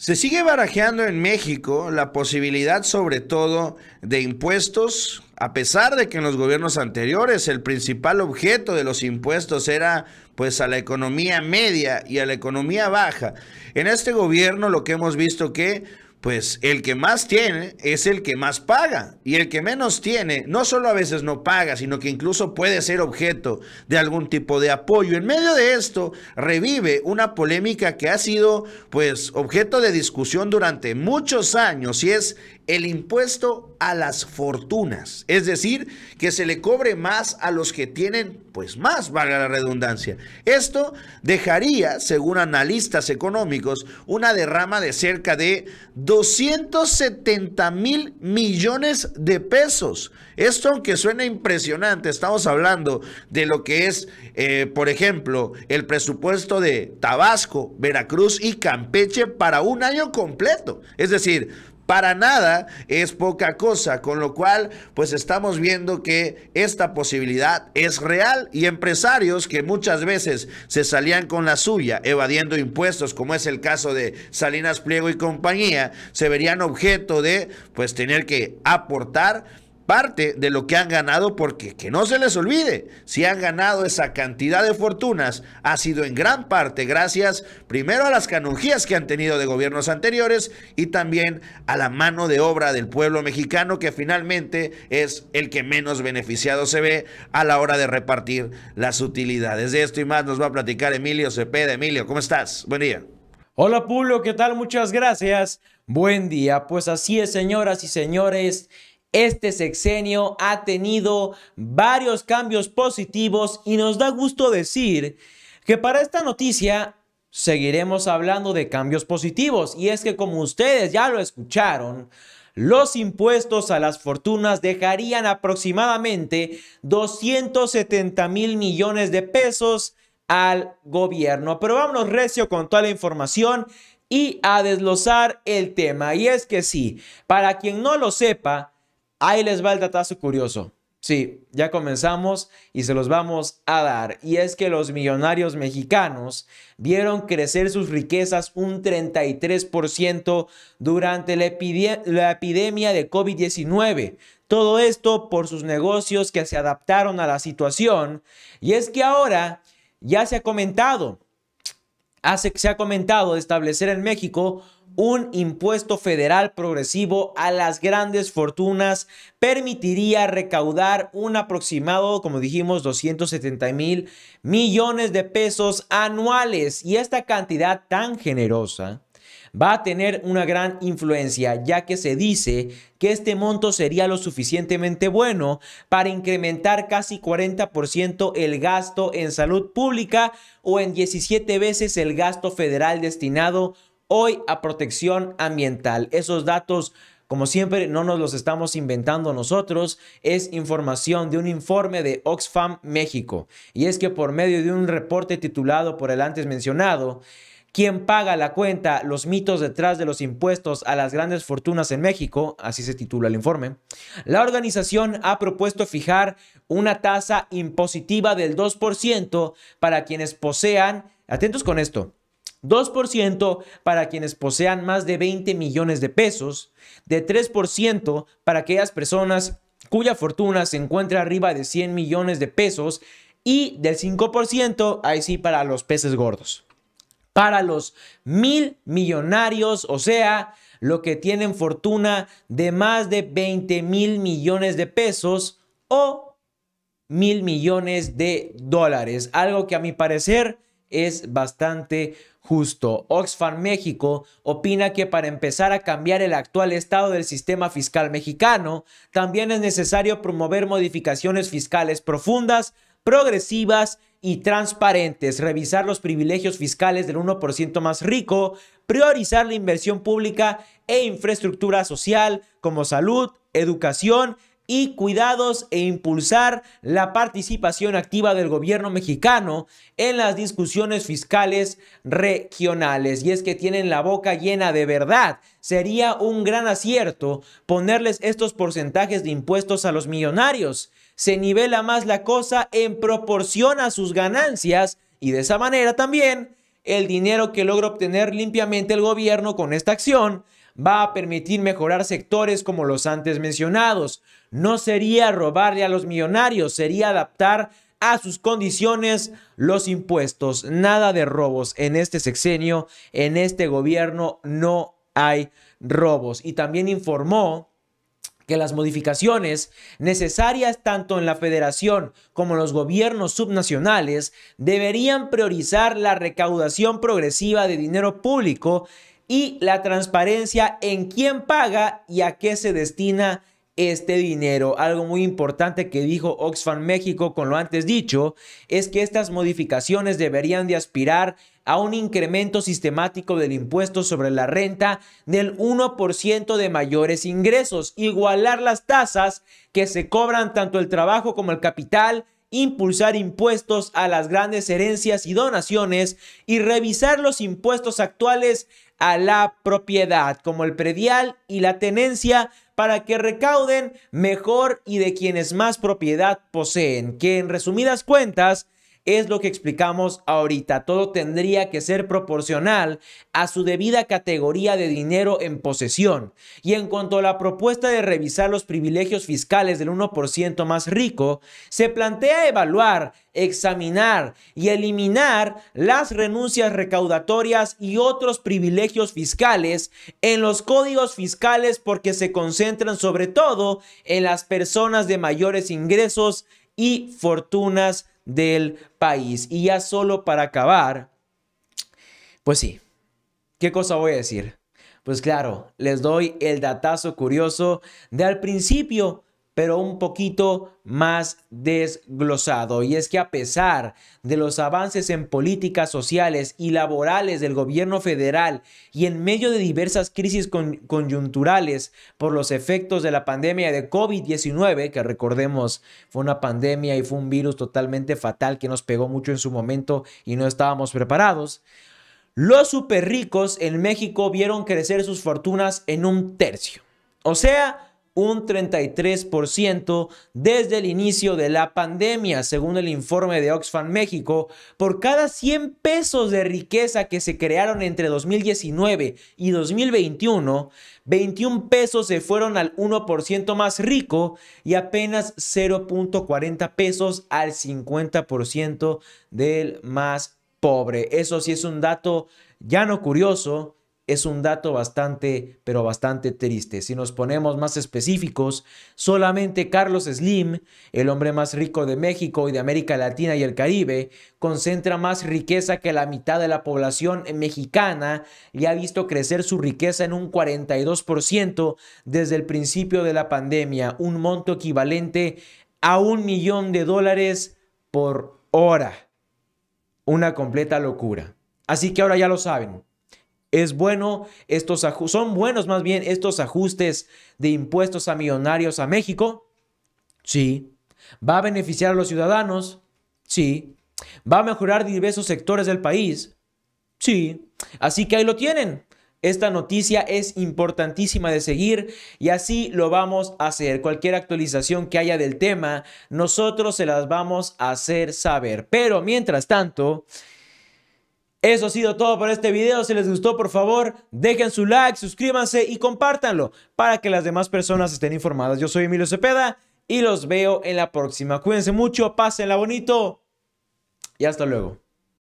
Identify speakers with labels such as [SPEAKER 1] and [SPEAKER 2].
[SPEAKER 1] Se sigue barajeando en México la posibilidad sobre todo de impuestos, a pesar de que en los gobiernos anteriores el principal objeto de los impuestos era pues a la economía media y a la economía baja. En este gobierno lo que hemos visto que pues el que más tiene es el que más paga. Y el que menos tiene, no solo a veces no paga, sino que incluso puede ser objeto de algún tipo de apoyo. En medio de esto, revive una polémica que ha sido pues objeto de discusión durante muchos años y es el impuesto a las fortunas, es decir, que se le cobre más a los que tienen, pues más, valga la redundancia. Esto dejaría, según analistas económicos, una derrama de cerca de 270 mil millones de pesos. Esto aunque suena impresionante, estamos hablando de lo que es, eh, por ejemplo, el presupuesto de Tabasco, Veracruz y Campeche para un año completo. Es decir, para nada es poca cosa, con lo cual pues estamos viendo que esta posibilidad es real y empresarios que muchas veces se salían con la suya evadiendo impuestos, como es el caso de Salinas Pliego y compañía, se verían objeto de pues tener que aportar parte de lo que han ganado, porque que no se les olvide, si han ganado esa cantidad de fortunas, ha sido en gran parte gracias primero a las canonjías que han tenido de gobiernos anteriores y también a la mano de obra del pueblo mexicano, que finalmente es el que menos beneficiado se ve a la hora de repartir las utilidades. De esto y más nos va a platicar Emilio Cepeda. Emilio, ¿cómo estás? Buen día. Hola Pulo, ¿qué tal? Muchas
[SPEAKER 2] gracias. Buen día. Pues así es, señoras y señores. Este sexenio ha tenido varios cambios positivos y nos da gusto decir que para esta noticia seguiremos hablando de cambios positivos. Y es que como ustedes ya lo escucharon, los impuestos a las fortunas dejarían aproximadamente 270 mil millones de pesos al gobierno. Pero vámonos recio con toda la información y a desglosar el tema. Y es que sí, para quien no lo sepa, Ahí les va el datazo curioso. Sí, ya comenzamos y se los vamos a dar. Y es que los millonarios mexicanos vieron crecer sus riquezas un 33% durante la, epidemia de COVID-19. Todo esto por sus negocios que se adaptaron a la situación. Y es que ahora ya se ha comentado, hace, se ha comentado establecer en México un impuesto federal progresivo a las grandes fortunas permitiría recaudar un aproximado, como dijimos, 270 mil millones de pesos anuales. Y esta cantidad tan generosa va a tener una gran influencia, ya que se dice que este monto sería lo suficientemente bueno para incrementar casi 40% el gasto en salud pública o en 17 veces el gasto federal destinado hoy a protección ambiental. Esos datos como siempre, no nos los estamos inventando nosotros, es información de un informe de Oxfam México. Y es que por medio de un reporte titulado por el antes mencionado, Quien paga la cuenta? Los mitos detrás de los impuestos a las grandes fortunas en México, así se titula el informe. La organización ha propuesto fijar una tasa impositiva del 2% para quienes posean, atentos con esto, 2% para quienes posean más de 20 millones de pesos, de 3% para aquellas personas cuya fortuna se encuentra arriba de 100 millones de pesos y del 5% ahí sí para los peces gordos. Para los mil millonarios, o sea, lo que tienen fortuna de más de 20 mil millones de pesos o mil millones de dólares. Algo que a mi parecer es bastante justo. Oxfam México opina que para empezar a cambiar el actual estado del sistema fiscal mexicano, también es necesario promover modificaciones fiscales profundas, progresivas y transparentes, revisar los privilegios fiscales del 1% más rico, priorizar la inversión pública e infraestructura social como salud, educación y cuidados e impulsar la participación activa del gobierno mexicano en las discusiones fiscales regionales. Y es que tienen la boca llena de verdad. Sería un gran acierto ponerles estos porcentajes de impuestos a los millonarios. Se nivela más la cosa en proporción a sus ganancias y de esa manera también el dinero que logra obtener limpiamente el gobierno con esta acción va a permitir mejorar sectores como los antes mencionados. No sería robarle a los millonarios, sería adaptar a sus condiciones los impuestos. Nada de robos en este sexenio, en este gobierno no hay robos. Y también informó que las modificaciones necesarias tanto en la federación como en los gobiernos subnacionales deberían priorizar la recaudación progresiva de dinero público y la transparencia en quién paga y a qué se destina este dinero. Algo muy importante que dijo Oxfam México con lo antes dicho es que estas modificaciones deberían de aspirar a un incremento sistemático del impuesto sobre la renta del 1% de mayores ingresos, igualar las tasas que se cobran tanto el trabajo como el capital impulsar impuestos a las grandes herencias y donaciones y revisar los impuestos actuales a la propiedad, como el predial y la tenencia, para que recauden mejor y de quienes más propiedad poseen, que en resumidas cuentas es lo que explicamos ahorita. Todo tendría que ser proporcional a su debida categoría de dinero en posesión. Y en cuanto a la propuesta de revisar los privilegios fiscales del 1% más rico, se plantea evaluar, examinar y eliminar las renuncias recaudatorias y otros privilegios fiscales en los códigos fiscales porque se concentran sobre todo en las personas de mayores ingresos y fortunas del país. Y ya solo para acabar, pues sí, ¿qué cosa voy a decir? Pues claro, les doy el datazo curioso de al principio pero un poquito más desglosado. Y es que a pesar de los avances en políticas sociales y laborales del gobierno federal y en medio de diversas crisis coyunturales por los efectos de la pandemia de COVID-19, que recordemos fue una pandemia y fue un virus totalmente fatal que nos pegó mucho en su momento y no estábamos preparados, los super ricos en México vieron crecer sus fortunas en un tercio. O sea, un 33% desde el inicio de la pandemia, según el informe de Oxfam México. Por cada 100 pesos de riqueza que se crearon entre 2019 y 2021, 21 pesos se fueron al 1% más rico y apenas 0.40 pesos al 50% del más pobre. Eso sí es un dato ya no curioso, es un dato bastante, pero bastante triste. Si nos ponemos más específicos, solamente Carlos Slim, el hombre más rico de México y de América Latina y el Caribe, concentra más riqueza que la mitad de la población mexicana y ha visto crecer su riqueza en un 42% desde el principio de la pandemia, un monto equivalente a un millón de dólares por hora. Una completa locura. Así que ahora ya lo saben, es bueno estos son buenos más bien estos ajustes de impuestos a millonarios a México. Sí. Va a beneficiar a los ciudadanos. Sí. Va a mejorar diversos sectores del país. Sí. Así que ahí lo tienen. Esta noticia es importantísima de seguir y así lo vamos a hacer. Cualquier actualización que haya del tema, nosotros se las vamos a hacer saber. Pero mientras tanto, eso ha sido todo por este video. Si les gustó, por favor, dejen su like, suscríbanse y compártanlo para que las demás personas estén informadas. Yo soy Emilio Cepeda y los veo en la próxima. Cuídense mucho, pásenla bonito y hasta luego.